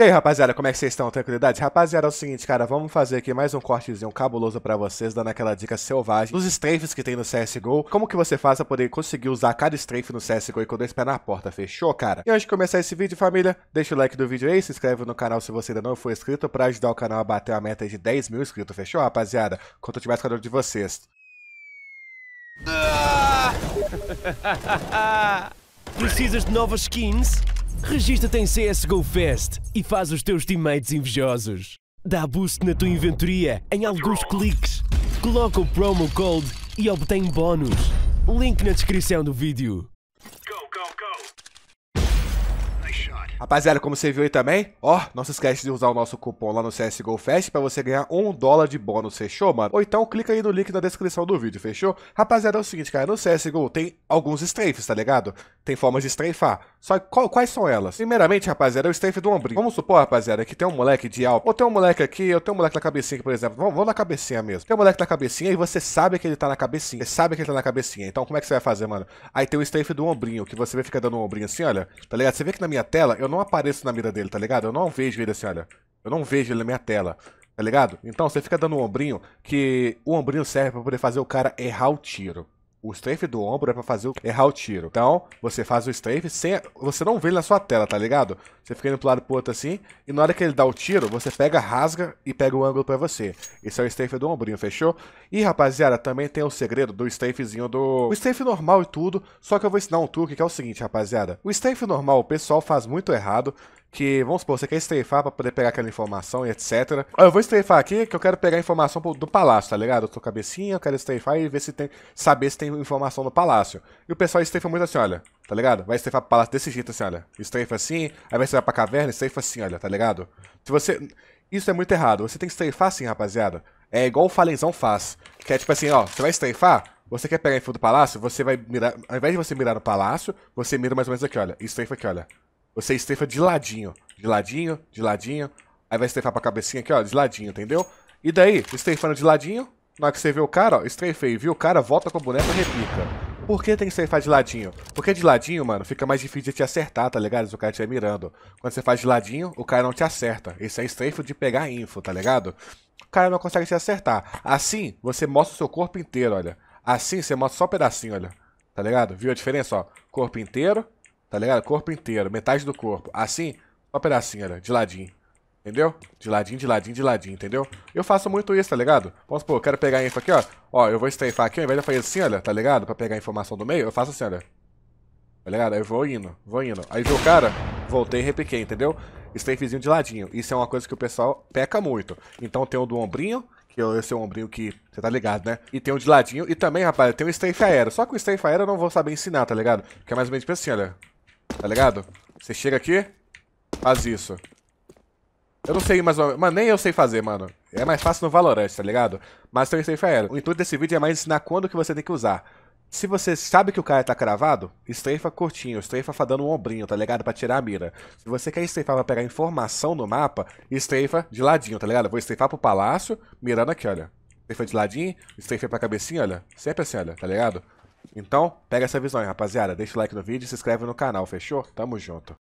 E aí, rapaziada, como é que vocês estão? Tranquilidade? Rapaziada, é o seguinte, cara, vamos fazer aqui mais um cortezinho cabuloso pra vocês, dando aquela dica selvagem dos strafes que tem no CSGO, como que você faz pra poder conseguir usar cada strafe no CSGO e com dois pés na porta, fechou, cara? E antes de começar esse vídeo, família, deixa o like do vídeo aí, se inscreve no canal se você ainda não for inscrito, pra ajudar o canal a bater a meta de 10 mil inscritos, fechou, rapaziada? Conto demais com a de vocês. Precisas de novas skins? Regista-te em CSGO Fest e faz os teus teammates invejosos. Dá boost na tua inventoria em alguns cliques. Coloca o promo code e obtém bónus. Link na descrição do vídeo. Rapaziada, como você viu aí também, ó, não se esquece de usar o nosso cupom lá no CSGO Fest pra você ganhar um dólar de bônus, fechou, mano? Ou então clica aí no link na descrição do vídeo, fechou? Rapaziada, é o seguinte, cara, no CSGO tem alguns strafes, tá ligado? Tem formas de strafar. Só que qual, quais são elas? Primeiramente, rapaziada, é o staff do ombrinho. Vamos supor, rapaziada, que tem um moleque de alto. Ou tem um moleque aqui, eu tenho um moleque na cabecinha, por exemplo. Vamos, vamos na cabecinha mesmo. Tem um moleque na cabecinha e você sabe que ele tá na cabecinha. Você sabe que ele tá na cabecinha. Então, como é que você vai fazer, mano? Aí tem o staff do ombrinho, que você vê ficar dando um ombrinho assim, olha. Tá ligado? Você vê que na minha tela, eu não apareço na mira dele, tá ligado? Eu não vejo ele assim, olha. Eu não vejo ele na minha tela tá ligado? Então você fica dando um ombrinho, que o ombrinho serve para poder fazer o cara errar o tiro. O strafe do ombro é pra fazer o... errar o tiro. Então, você faz o strafe sem. Você não vê ele na sua tela, tá ligado? Você fica indo pro lado pro outro assim. E na hora que ele dá o tiro, você pega, rasga e pega o ângulo pra você. Esse é o strafe do ombrinho, fechou? E rapaziada, também tem o segredo do strafezinho do. O strafe normal e tudo. Só que eu vou ensinar um truque que é o seguinte, rapaziada. O strafe normal o pessoal faz muito errado que, vamos supor, você quer estreifar pra poder pegar aquela informação e etc. Ó, eu vou estreifar aqui que eu quero pegar a informação do palácio, tá ligado? Eu tô cabecinha, eu quero estreifar e ver se tem, saber se tem informação no palácio. E o pessoal estrefa muito assim, olha, tá ligado? Vai estreifar pro palácio desse jeito assim, olha. Estrefa assim, aí vai estrefar pra caverna, estrefa assim, olha, tá ligado? Se você... Isso é muito errado, você tem que estreifar assim, rapaziada. É igual o Falenzão faz, que é tipo assim, ó, você vai estreifar, Você quer pegar info do palácio? Você vai mirar. Ao invés de você mirar no palácio, você mira mais ou menos aqui, olha. Estrefa aqui, olha. Você estefa de ladinho. De ladinho, de ladinho. Aí vai estefar pra cabecinha aqui, ó, de ladinho, entendeu? E daí, estefando de ladinho, na hora que você vê o cara, ó, estrefei, viu o cara, volta com a boneca e repica. Por que tem que estefar de ladinho? Porque de ladinho, mano, fica mais difícil de te acertar, tá ligado? Se o cara estiver mirando. Quando você faz de ladinho, o cara não te acerta. Esse é strafe de pegar info, tá ligado? O cara não consegue te acertar. Assim, você mostra o seu corpo inteiro, olha. Assim, você mostra só um pedacinho, olha. Tá ligado? Viu a diferença, ó? Corpo inteiro, Tá ligado? Corpo inteiro, metade do corpo. Assim, só um pedacinho, olha, né? de ladinho. Entendeu? De ladinho, de ladinho, de ladinho, entendeu? Eu faço muito isso, tá ligado? Vamos supor, eu quero pegar a info aqui, ó. Ó, eu vou strafar aqui, ao invés de eu fazer assim, olha, tá ligado? Pra pegar a informação do meio, eu faço assim, olha. Tá ligado? Aí eu vou indo, vou indo. Aí viu o cara, voltei e repiquei, entendeu? Strafezinho de ladinho. Isso é uma coisa que o pessoal peca muito. Então tem o do ombrinho, que é esse é ombrinho que você tá ligado, né? E tem o de ladinho. E também, rapaz, tem o strafe aéreo. Só que o strafe aéreo eu não vou saber ensinar, tá ligado? Que é mais ou menos tipo assim, olha. Tá ligado? Você chega aqui, faz isso. Eu não sei mais Mano, nem eu sei fazer, mano. É mais fácil no Valorant, tá ligado? Mas também sei fazer. O intuito desse vídeo é mais ensinar quando que você tem que usar. Se você sabe que o cara tá cravado, estreifa curtinho, estreifa dando um ombrinho, tá ligado? Pra tirar a mira. Se você quer estreifar pra pegar informação no mapa, estreifa de ladinho, tá ligado? Vou estreifar pro palácio, mirando aqui, olha. Estreifa de ladinho, estreifa pra cabecinha, olha. Sempre assim, olha, tá ligado? Então, pega essa visão aí, rapaziada. Deixa o like no vídeo e se inscreve no canal, fechou? Tamo junto.